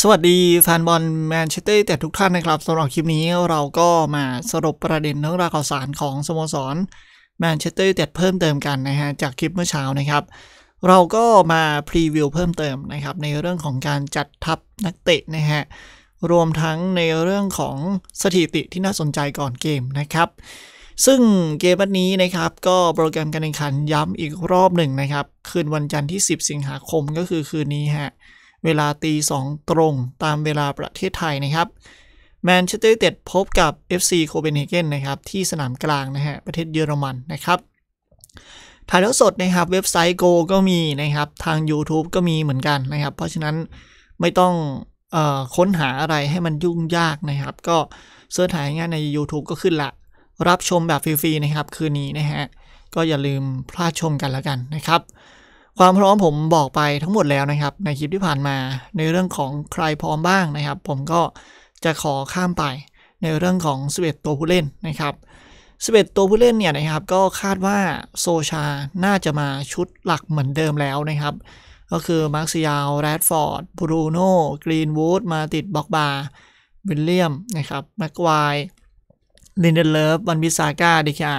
สวัสดีแฟนบอลแมนเชสเตอร์แต่ทุกท่านนะครับสำหรับคลิปนี้เราก็มาสรุปประเด็นเรื่องราวข่าวสารของสโมสรแมนเชสเตอร์เต็ดเพิ่มเติมกันนะฮะจากคลิปเมื่อเช้านะครับ เราก็มาพรีวิวเพิ่มเติมนะครับ ในเรื่องของการจัดทัพนักเตะนะฮะรวมทั้งในเรื่องของสถิติที่น่าสนใจก่อนเกมนะครับ ซึ่งเกมวันนี้นะครับ ก็โปรแกรมการแข่งขันย้ำอีกรอบหนึ่งนะครับ คืนวันจันทร์ที่ 10 สิงหาคมก็คือคืนนี้ฮะเวลาตีสองตรงตามเวลาประเทศไทยนะครับแมนเชสเตอร์ยูไนเต็ดพบกับ FC โคเปนเฮเกนนะครับ ที่สนามกลางนะฮะ ประเทศเยอรมันนะครับ ถ่ายทอดสดนะครับเว็บไซต์โกก็มีนะครับทาง YouTube ก็มีเหมือนกันนะครับ เพราะฉะนั้นไม่ต้องออค้นหาอะไรให้มันยุ่งยากนะครับ ก็เสิร์ชหายงานใน YouTube ก็ขึ้นละรับชมแบบฟรีๆ นะครับ คืนนี้นะฮะก็อย่าลืมพลาดชมกันแล้วกันนะครับความพร้อมผมบอกไปทั้งหมดแล้วนะครับ ในคลิปที่ผ่านมาในเรื่องของใครพร้อมบ้างนะครับ ผมก็จะขอข้ามไปในเรื่องของสเวตตัวผู้เล่นนะครับสเวตตัวผู้เล่นเนี่ยนะครับก็คาดว่าโซชาน่าจะมาชุดหลักเหมือนเดิมแล้วนะครับ ก็คือมาร์คซิยาวแรดฟอร์ดบรูโน่กรีนวูดมาติดบ็อกบาร์วิลเลียมนะครับแม็กควายลินเดนเลิฟวันบิซาก้าดิคา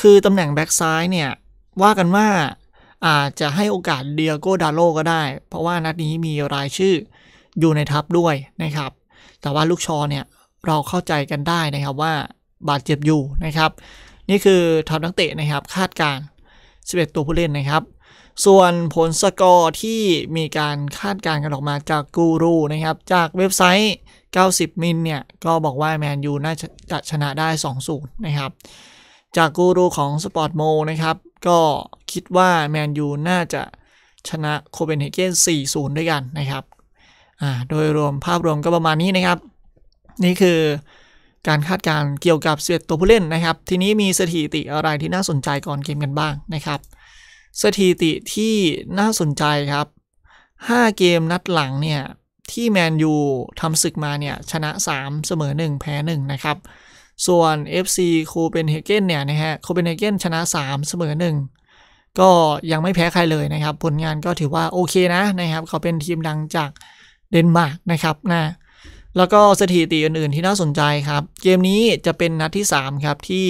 คือตำแหน่งแบ็กซ้ายเนี่ยว่ากันว่าอาจจะให้โอกาสเดียโกดาโลก็ได้ เพราะว่านัดนี้มีรายชื่ออยู่ในทัพด้วยนะครับ แต่ว่าลูกชอเนี่ย เราเข้าใจกันได้นะครับว่าบาดเจ็บอยู่นะครับ นี่คือทัพนักเตะนะครับ คาดการ11 ตัวผู้เล่นนะครับ ส่วนผลสกอร์ที่มีการคาดการกันออกมาจากกูรูนะครับ จากเว็บไซต์ 90มิลเนี่ย ก็บอกว่าแมนยูน่าจะชนะได้ 2-0 นะครับจากกูรูของสปอร์ตโมนะครับก็คิดว่าแมนยูน่าจะชนะโคเปนเฮเกน 4-0 ด้วยกันนะครับ โดยรวมภาพรวมก็ประมาณนี้นะครับ นี่คือการคาดการเกี่ยวกับเส11ตัวผู้เล่นนะครับ ทีนี้มีสถิติอะไรที่น่าสนใจก่อนเกมกันบ้างนะครับ สถิติที่น่าสนใจครับ 5 เกมนัดหลังเนี่ยที่แมนยูทำศึกมาเนี่ย ชนะ 3 เสมอ 1 แพ้ 1 นะครับส่วน FC โคเปนเฮเกนเนี่ย นะฮะโคเปนเฮเกนชนะ 3 เสมอ 1 ก็ยังไม่แพ้ใครเลยนะครับ ผลงานก็ถือว่าโอเคนะนะครับ เขาเป็นทีมดังจากเดนมาร์กนะครับนะแล้วก็สถิติอื่น ๆที่น่าสนใจครับ เกมนี้จะเป็นนัดที่ 3 ครับที่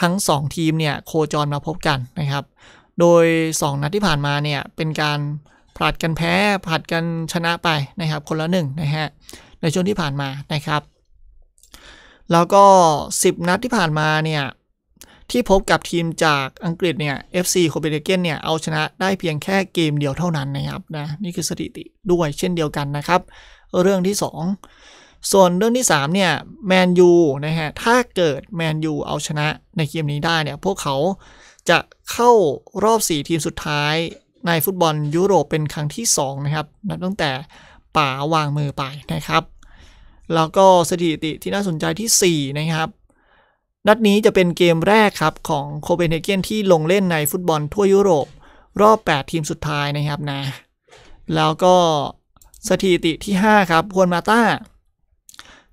ทั้ง 2 ทีมเนี่ย โคจรมาพบกันนะครับ โดย 2 นัดที่ผ่านมาเนี่ย เป็นการผลัดกันแพ้ผลัดกันชนะไปนะครับ คนละหนึ่งนะฮะในช่วงที่ผ่านมานะครับแล้วก็ 10 นัดที่ผ่านมาเนี่ยที่พบกับทีมจากอังกฤษเนี่ย FC c o p e n h a เ e นเนี่ยเอาชนะได้เพียงแค่เกมเดียวเท่านั้นนะครับนะนี่คือสถิติด้วยเช่นเดียวกันนะครับ เรื่องที่ 2 ส่วนเรื่องที่3เนี่ยแมนยูนะฮะถ้าเกิดแมนยูเอาชนะในเกมนี้ได้เนี่ยพวกเขาจะเข้ารอบ 4 ทีมสุดท้ายในฟุตบอลยุโรปเป็นครั้งที่ 2 นะครับนับตั้งแต่ป๋าวางมือไปนะครับแล้วก็สถิติที่น่าสนใจที่ 4 นะครับ นัดนี้จะเป็นเกมแรกครับของโคเปนเฮเกนที่ลงเล่นในฟุตบอลทั่วยุโรป รอบ 8 ทีมสุดท้ายนะครับนะ แล้วก็สถิติที่ 5 ครับฮวนมาต้า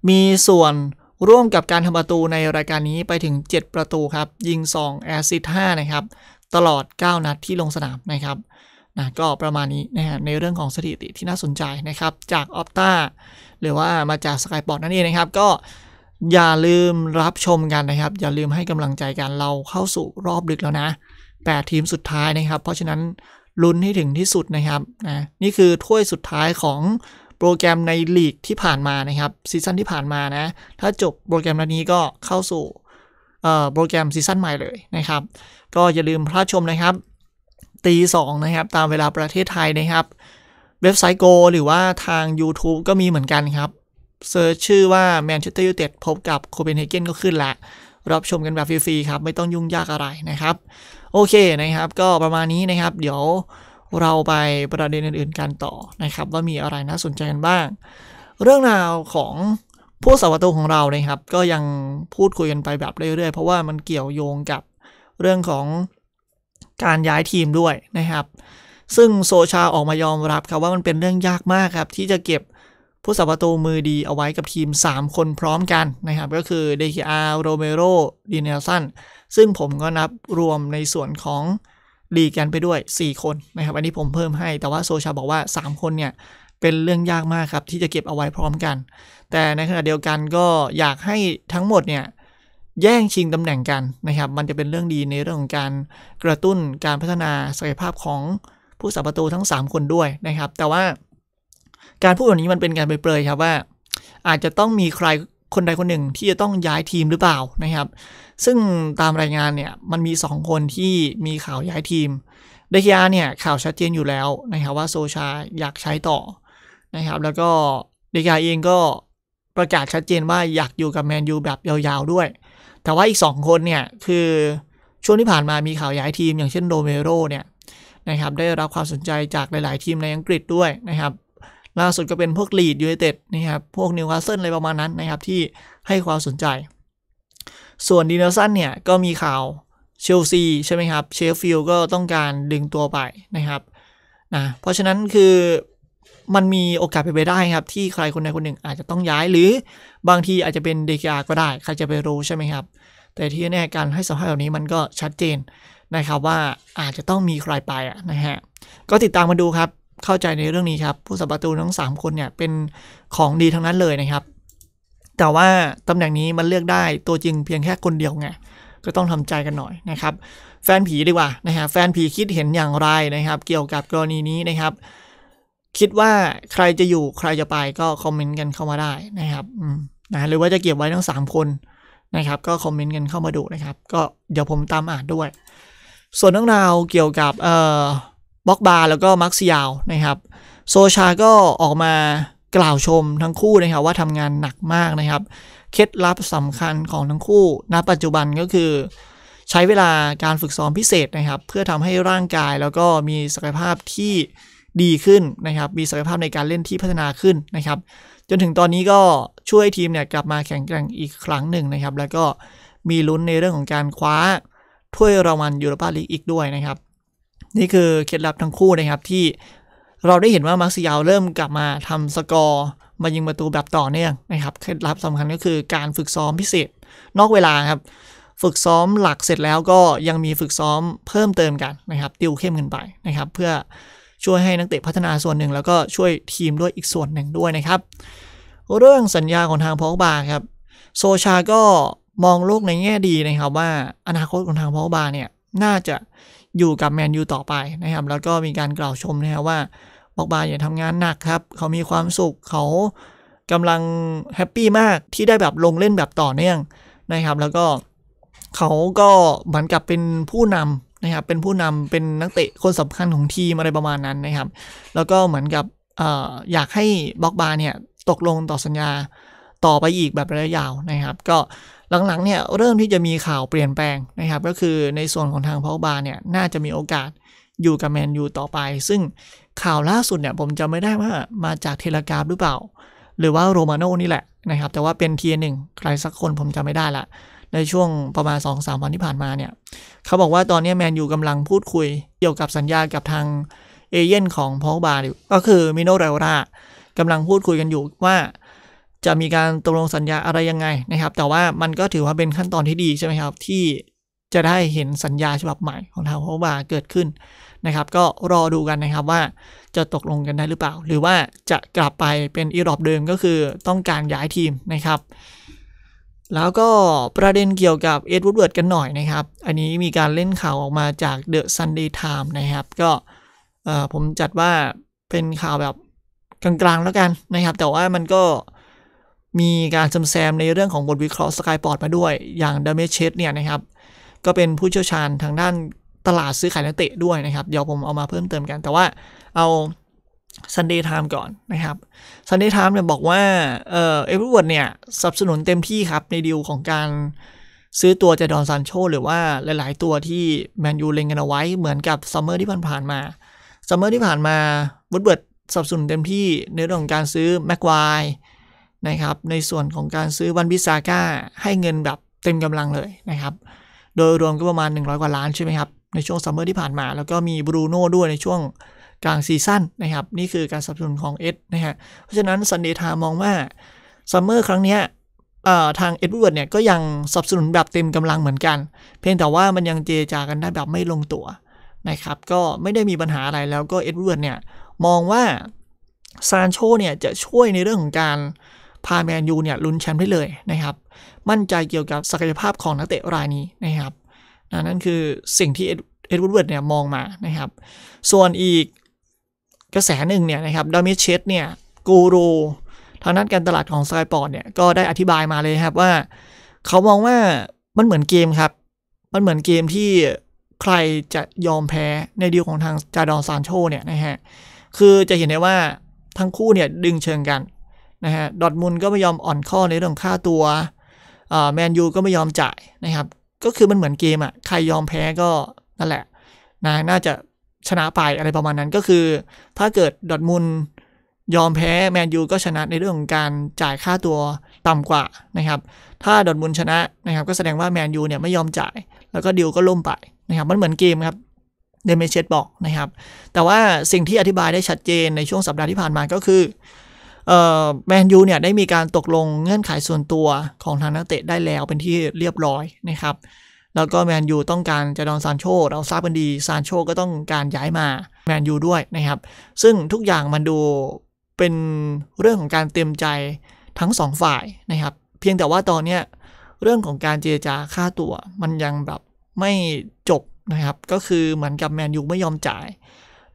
มีส่วนร่วมกับการทำประตูในรายการนี้ไปถึง 7 ประตูครับ ยิง 2 แอซิสต5นะครับ ตลอด 9 นัดที่ลงสนามนะครับนะก็ประมาณนี้นะฮะในเรื่องของสถิติที่น่าสนใจนะครับจากอปต้าหรือว่ามาจากาย y อร์ t นั่นเองนะครับ ก็อย่าลืมรับชมกันนะครับ อย่าลืมให้กำลังใจกันเราเข้าสู่รอบลึกแล้วนะแปดทีมสุดท้ายนะครับ เพราะฉะนั้นลุ้นให้ถึงที่สุดนะครับนะนี่คือถ้วยสุดท้ายของโปรแกรมในลีกที่ผ่านมานะครับซีซั่นที่ผ่านมานะ ถ้าจบโปรแกรมนี้ก็เข้าสู่โปรแกรมซีซั่นใหม่เลยนะครับ ก็อย่าลืมพลาดชมนะครับตีสองนะครับ ตามเวลาประเทศไทยนะครับ เว็บไซต์โกหรือว่าทาง YouTube ก็มีเหมือนกันครับเซิร์ชชื่อว่าแมนเชสเตอร์ยูไนเต็ดพบกับโคเปนเฮเกนก็ขึ้นละรับชมกันแบบฟรีๆ ครับ ไม่ต้องยุ่งยากอะไรนะครับ โอเคนะครับก็ประมาณนี้นะครับ เดี๋ยวเราไปประเด็นอื่นๆ กันต่อนะครับว่ามีอะไรน่าสนใจกันบ้าง เรื่องราวของผู้สาวรตูของเรานะครับ ก็ยังพูดคุยกันไปแบบเรื่อย ๆ เพราะว่ามันเกี่ยวโยงกับเรื่องของการย้ายทีมด้วยนะครับ ซึ่งโซชาออกมายอมรับครับว่ามันเป็นเรื่องยากมากครับที่จะเก็บผู้สัประตูมือดีเอาไว้กับทีม 3 คนพร้อมกันนะครับก็คือเดคิอาโรเมโรดีเนลสันซึ่งผมก็นับรวมในส่วนของลีกันไปด้วย 4 คนนะครับ อันนี้ผมเพิ่มให้แต่ว่าโซชาบอกว่า 3 คนเนี่ยเป็นเรื่องยากมากครับที่จะเก็บเอาไว้พร้อมกัน แต่ในขณะเดียวกันก็อยากให้ทั้งหมดเนี่ยแย่งชิงตำแหน่งกันนะครับ มันจะเป็นเรื่องดีในเรื่องของการกระตุ้นการพัฒนาศักยภาพของผู้สับประตูทั้ง 3 คนด้วยนะครับ แต่ว่าการพูดแบบนี้มันเป็นการไปเปรยครับว่าอาจจะต้องมีใครคนใดคนหนึ่งที่จะต้องย้ายทีมหรือเปล่านะครับ ซึ่งตามรายงานเนี่ยมันมี 2 คนที่มีข่าวย้ายทีม เดคยาเนี่ยข่าวชัดเจนอยู่แล้วนะครับว่าโซชาอยากใช้ต่อนะครับ แล้วก็เดคยาเองก็ประกาศชัดเจนว่าอยากอยู่กับแมนยูแบบยาวๆด้วยแต่ว่าอีก 2 คนเนี่ย คือช่วงที่ผ่านมามีข่าวย้ายทีมอย่างเช่นโดเมโรเนี่ยนะครับ ได้รับความสนใจจากหลายๆทีมในอังกฤษด้วยนะครับ ล่าสุดก็เป็นพวกลีดยูไนเต็ดนะครับพวกนิวคาสเซิลอะไรประมาณนั้นนะครับที่ให้ความสนใจ ส่วนดีเนลสันเนี่ย ก็มีข่าวเชลซีใช่ไหมครับเชฟฟิลด์ก็ต้องการดึงตัวไปนะครับนะเพราะฉะนั้นคือมันมีโอกาสเป็นไปได้ครับที่ใครคนใดคนหนึ่งอาจจะต้องย้ายหรือบางทีอาจจะเป็นเดกาก็ได้ ใครจะไปรู้ใช่ไหมครับ แต่ที่แน่การให้สัมภาษณ์แบบนี้มันก็ชัดเจนนะครับว่าอาจจะต้องมีใครไปอ่ะนะฮะก็ติดตามมาดูครับ เข้าใจในเรื่องนี้ครับ ผู้สัมประตูทั้ง 3 คนเนี่ย เป็นของดีทั้งนั้นเลยนะครับ แต่ว่าตำแหน่งนี้มันเลือกได้ตัวจริงเพียงแค่คนเดียวไงก็ต้องทำใจกันหน่อยนะครับ แฟนผีดีกว่านะฮะแฟนผีคิดเห็นอย่างไรนะครับ เกี่ยวกับกรณีนี้นะครับคิดว่าใครจะอยู่ใครจะไปก็คอมเมนต์กันเข้ามาได้นะครับนะหรือว่าจะเก็บไว้ทั้งสามคนนะครับ ก็คอมเมนต์กันเข้ามาดูนะครับก็เดี๋ยวผมตามอ่านด้วย ส่วนเรื่องราวเกี่ยวกับเอ่อบล็อกบาร์แล้วก็มาร์คซิยาวนะครับโซชาก็ออกมากล่าวชมทั้งคู่นะครับ ว่าทำงานหนักมากนะครับ เคล็ดลับสำคัญของทั้งคู่ ณ ปัจจุบันก็คือ ใช้เวลาการฝึกซ้อมพิเศษนะครับ เพื่อทำให้ร่างกายแล้วก็มีศักยภาพที่ดีขึ้นนะครับ มีศักยภาพในการเล่นที่พัฒนาขึ้นนะครับ จนถึงตอนนี้ก็ช่วยทีมเนี่ยกลับมาแข่งแกร่งอีกครั้งหนึ่งนะครับ แล้วก็มีลุ้นในเรื่องของการคว้าถ้วยรางวัลยูโรปาลีกอีกด้วยนะครับ นี่คือเคล็ดลับทั้งคู่นะครับที่เราได้เห็นว่ามาร์ซิยาเริ่มกลับมาทำสกอร์มายิงประตูแบบต่อเนื่องนะครับ เคล็ดลับสำคัญก็คือการฝึกซ้อมพิเศษนอกเวลาครับ ฝึกซ้อมหลักเสร็จแล้วก็ยังมีฝึกซ้อมเพิ่มเติมกันนะครับ ติวเข้มขึ้นไปนะครับ เพื่อช่วยให้นักเตะพัฒนาส่วนหนึ่งแล้วก็ช่วยทีมด้วยอีกส่วนหนึ่งด้วยนะครับ เรื่องสัญญาของทางพอกบาครับ โซชาก็มองโลกในแง่ดีนะครับว่าอนาคตของทางพอกบาเนี่ยน่าจะอยู่กับแมนยูต่อไปนะครับ แล้วก็มีการกล่าวชมนะครับว่าบอกบาอย่าทำงานหนักครับ เขามีความสุขเขากำลังแฮปปี้มากที่ได้แบบลงเล่นแบบต่อเนื่องนะครับ แล้วก็เขาก็เหมือนกับเป็นผู้นำนะครับเป็นผู้นำเป็นนักเตะคนสำคัญของทีมอะไรประมาณนั้นนะครับแล้วก็เหมือนกับอยากให้บล็อกบาร์เนี่ยตกลงต่อสัญญาต่อไปอีกแบบระยะยาวนะครับ ก็หลังๆเนี่ยเริ่มที่จะมีข่าวเปลี่ยนแปลงนะครับก็คือในส่วนของทางพอกบาเนี่ยน่าจะมีโอกาสอยู่กับแมนยูต่อไป ซึ่งข่าวล่าสุดเนี่ยผมจะไม่ได้ว่ามาจากเทเลกราฟหรือเปล่า หรือว่าโรมาโนนี่แหละนะครับแต่ว่าเป็นเทียหนึ่งใครสักคนผมจะไม่ได้ละในช่วงประมาณ2มวันที่ผ่านมาเนี่ยเขาบอกว่าตอนนี้แมนยูกำลังพูดคุย เกี่ยวกับสัญญากับทางเอเย่นของพอกบาอยู่ก็คือมิโนเรลรากำลังพูดคุยกันอยู่ว่า จะมีการตกลงสัญญาอะไรยังไงนะครับ แต่ว่ามันก็ถือว่าเป็นขั้นตอนที่ดีใช่ไหมครับ ที่จะได้เห็นสัญญาฉบับใหม่ของทางพอลบาเกิดขึ้นนะครับ ก็รอดูกันนะครับว่าจะตกลงกันได้หรือเปล่า หรือว่าจะกลับไปเป็นอีรอบเดิมก็คือต้องการย้ายทีมนะครับแล้วก็ประเด็นเกี่ยวกับเอ็ดวูดเวิร์ดกันหน่อยนะครับ อันนี้มีการเล่นข่าวออกมาจากเอะซันเดย์ไทม์นะครับ ก็ผมจัดว่าเป็นข่าวแบบกลางๆแล้วกันนะครับ แต่ว่ามันก็มีการจำแซมในเรื่องของบทวิเคราะห์สกายปอร์ตมาด้วย อย่างเดเมชเชตเนี่ยนะครับ ก็เป็นผู้เชี่ยวชาญทางด้านตลาดซื้อขายนักเตะด้วยนะครับ เดี๋ยวผมเอามาเพิ่มเติมกัน แต่ว่าเอา Sunday Time ก่อนนะครับ Sunday Time เนี่ยบอกว่าเอ่อเอเวอร์เวิร์ดเนี่ยสนับสนุนเต็มที่ครับ ในดีลของการซื้อตัวเจดอนซันโชหรือว่าหลายๆ ตัวที่แมนยูเล็งกันเอาไว้เหมือนกับซัมเมอร์ที่ผ่านๆมาซัมเมอร์ที่ผ่านมาวุร์ดเบิร์ดสนับสนุนเต็มที่ในเรื่องของการซื้อแม็กไวนะครับในส่วนของการซื้อวันบิซาก้าให้เงินแบบเต็มกำลังเลยนะครับ โดยรวมก็ประมาณ100กว่าล้านใช่ไหมครับในช่วงซัมเมอร์ที่ผ่านมาแล้วก็มีบรูโน่ด้วยในช่วงกลางซีซั่นนะครับ นี่คือการสนับสนุนของเอ็ดนะฮะเพราะฉะนั้นซันเดย์ทามองว่าซัมเมอร์ครั้งเนี้ยทางเอ็ดเวิร์ดเนี่ยก็ยังสนับสนุนแบบเต็มกำลังเหมือนกัน เพียงแต่ว่ามันยังเจรจากันได้แบบไม่ลงตัวนะครับ ก็ไม่ได้มีปัญหาอะไรแล้วก็เอ็ดเวิร์ดเนี่ย มองว่าซานโชเนี่ย จะช่วยในเรื่องของการ พาแมนยูเนี่ย ลุ้นแชมป์ได้เลยนะครับ มั่นใจเกี่ยวกับศักยภาพของนักเตะรายนี้นะครับนั่นคือสิ่งที่เอ็ดเวิร์ดเนี่ยมองมานะครับ ส่วนอีกกระแสหนึ่งเนี่ยนะครับดามิเชตเนี่ย กูรูทางด้านการตลาดของสกายปอร์ตเนี่ยก็ได้อธิบายมาเลยครับว่าเขามองว่ามันเหมือนเกมครับ มันเหมือนเกมที่ใครจะยอมแพ้ในดีลของทางจาดอนซานโชเนี่ยนะฮะคือจะเห็นได้ว่าทั้งคู่เนี่ยดึงเชิงกันนะฮะดอทมุลก็ไม่ยอมอ่อนข้อในเรื่องค่าตัวแมนยูก็ไม่ยอมจ่ายนะครับก็คือมันเหมือนเกมอะ่ะใครยอมแพ้ก็นั่นแหละนะน่าจะชนะไปอะไรประมาณนั้นก็คือถ้าเกิดดอทมุลยอมแพ้แมนยูก็ชนะในเรื่องของการจ่ายค่าตัวต่ำกว่านะครับ ถ้าดอทมุลชนะนะครับ ก็แสดงว่าแมนยูเนี่ยไม่ยอมจ่ายแล้วก็ดิวก็ล่มไปนะครับมันเหมือนเกมครับเดเมเชตบอกนะครับ แต่ว่าสิ่งที่อธิบายได้ชัดเจนในช่วงสัปดาห์ที่ผ่านมาก็คือแมนยูเนี่ยได้มีการตกลงเงื่อนไขส่วนตัวของทางนักเตะได้แล้วเป็นที่เรียบร้อยนะครับแล้วก็แมนยูต้องการจะดอนซานโชเราทราบกันดีซานโชก็ต้องการย้ายมาแมนยูด้วยนะครับ ซึ่งทุกอย่างมันดูเป็นเรื่องของการเต็มใจทั้งสองฝ่ายนะครับเพียงแต่ว่าตอนเนี้ยเรื่องของการเจรจาค่าตัวมันยังแบบไม่จบนะครับ ก็คือเหมือนกับแมนยูไม่ยอมจ่าย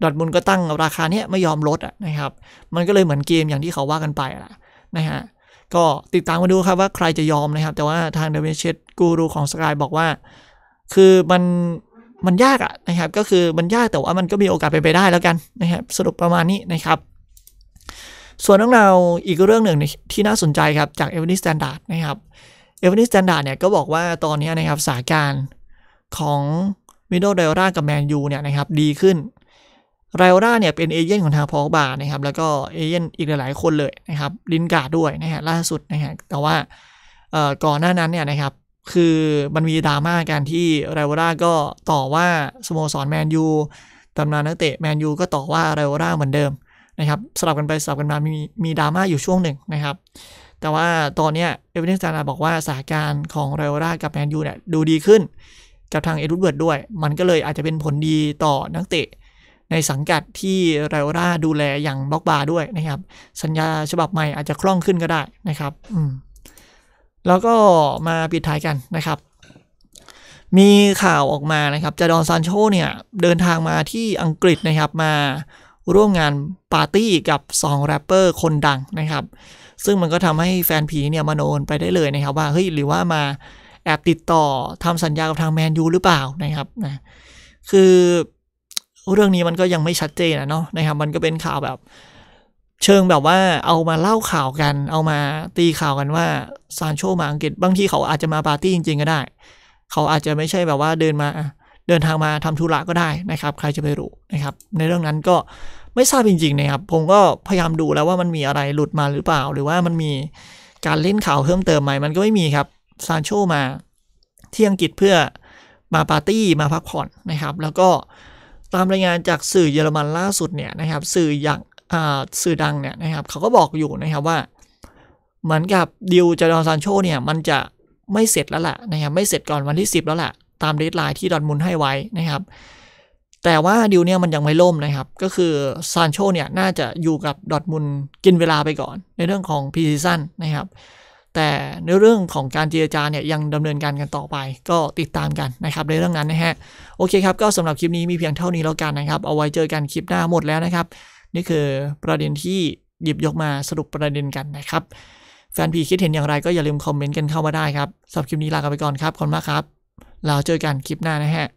ดอทมุลก็ตั้งราคาเนี้ยไม่ยอมลดอ่ะนะครับ มันก็เลยเหมือนเกมอย่างที่เขาว่ากันไปแหละนะฮะก็ติดตามมาดูครับว่าใครจะยอมนะครับแต่ว่าทางเดวินเชตกูรูของสกายบอกว่า คือมันมันยากอะนะครับ ก็คือมันยากแต่ว่ามันก็มีโอกาสเป็นไปได้แล้วกันนะครับสรุปประมาณนี้นะครับ ส่วนเรื่องราวอีกเรื่องหนึ่งที่น่าสนใจครับจากเอเวอร์นิสแตนดาร์ดนะครับเอเวอร์นิสแตนดาร์ดเนี่ยก็บอกว่าตอนนี้นะครับสถานการณ์ของมิดเดลรากับแมนยูเนี่ยนะครับดีขึ้นไรโอราเนี่ยเป็นเอเย่นของทางพอกบานะครับแล้วก็เอเย่นอีกหลายๆคนเลยนะครับลินกาด้วยนะฮะล่าสุดนะฮะแต่ว่าก่อนหน้านั้นเนี่ยนะครับคือมันมีดราม่าการที่ไรโอราก็ต่อว่า สโมสรแมนยูตำนานนักเตะแมนยูก็ต่อว่าไรโอราเหมือนเดิมนะครับสลับกันไป สลับกันมามีมีดราม่าอยู่ช่วงหนึ่งนะครับแต่ว่าตอนนี้เอเวนต์ซานาบอกว่าสถานการณ์ของไรโอรากับแมนยูเนี่ยดูดีขึ้นกับทางเอ็ดวูดเบิร์ดด้วย มันก็เลยอาจจะเป็นผลดีต่อนักเตะในสังกัดที่ไราร่าดูแลอย่างบล็อกบาร์ด้วยนะครับ สัญญาฉบับใหม่อาจจะคล่องขึ้นก็ได้นะครับอืมแล้วก็มาปิดท้ายกันนะครับ มีข่าวออกมานะครับจาดอนซานโชเนี่ย เดินทางมาที่อังกฤษนะครับมาร่วมงานปาร์ตี้กับ2แรปเปอร์คนดังนะครับ ซึ่งมันก็ทำให้แฟนผีเนี่ย มาโนนไปได้เลยนะครับ ว่าเฮ้ยหรือว่ามาแอบติดต่อทำสัญญากับทางแมนยูหรือเปล่านะครับนะคือเรื่องนี้มันก็ยังไม่ชัดเจนนะเนาะนะครับมันก็เป็นข่าวแบบ เชิงแบบว่าเอามาเล่าข่าวกัน เอามาตีข่าวกันว่าซานโชมาอังกฤษบางที่เขาอาจจะมาปาร์ตี้จริงๆ ก็ได้ เขาอาจจะไม่ใช่แบบว่าเดินมาเดินทางมาทำธุระก็ได้นะครับ ใครจะไปรู้นะครับ ในเรื่องนั้นก็ไม่ทราบจริงๆนะครับผมก็พยายามดูแล้วว่ามันมีอะไรหลุดมาหรือเปล่า หรือว่ามันมีการเล่นข่าวเพิ่มเติมไหมมันก็ไม่มีครับซานโชมาที่อังกฤษเพื่อมาปาร์ตี้มาพักผ่อนนะครับ แล้วก็ตามรายงานจากสื่อเยอรมันล่าสุดเนี่ยนะครับ สื่ออย่างสื่อดังเนี่ยนะครับเขาก็บอกอยู่นะครับว่า เหมือนกับดิวจอร์ดอนซานโชเนี่ย มันจะไม่เสร็จแล้วล่ะนะครับ ไม่เสร็จก่อนวันที่ 10 แล้วล่ะ ตามเดทไลน์ที่ดอนมุนให้ไว้นะครับ แต่ว่าดิวเนี่ยมันยังไม่ล่มนะครับ ก็คือซานโชเนี่ยน่าจะอยู่กับดอทมุนกินเวลาไปก่อน ในเรื่องของพีซีซั่นนะครับแต่ในเรื่องของการเจรจาเนี่ยยังดำเนินการกันต่อไป ก็ติดตามกันนะครับในเรื่องนั้นนะฮะ โอเคครับก็สำหรับคลิปนี้มีเพียงเท่านี้แล้วกันนะครับ เอาไว้เจอกันคลิปหน้าหมดแล้วนะครับ นี่คือประเด็นที่หยิบยกมาสรุปประเด็นกันนะครับแฟนพีคิดเห็นอย่างไรก็อย่าลืมคอมเมนต์กันเข้ามาได้ครับสำหรับคลิปนี้ลากไปก่อนครับขอบคุณมากครับแล้วเจอกันคลิปหน้านะฮะ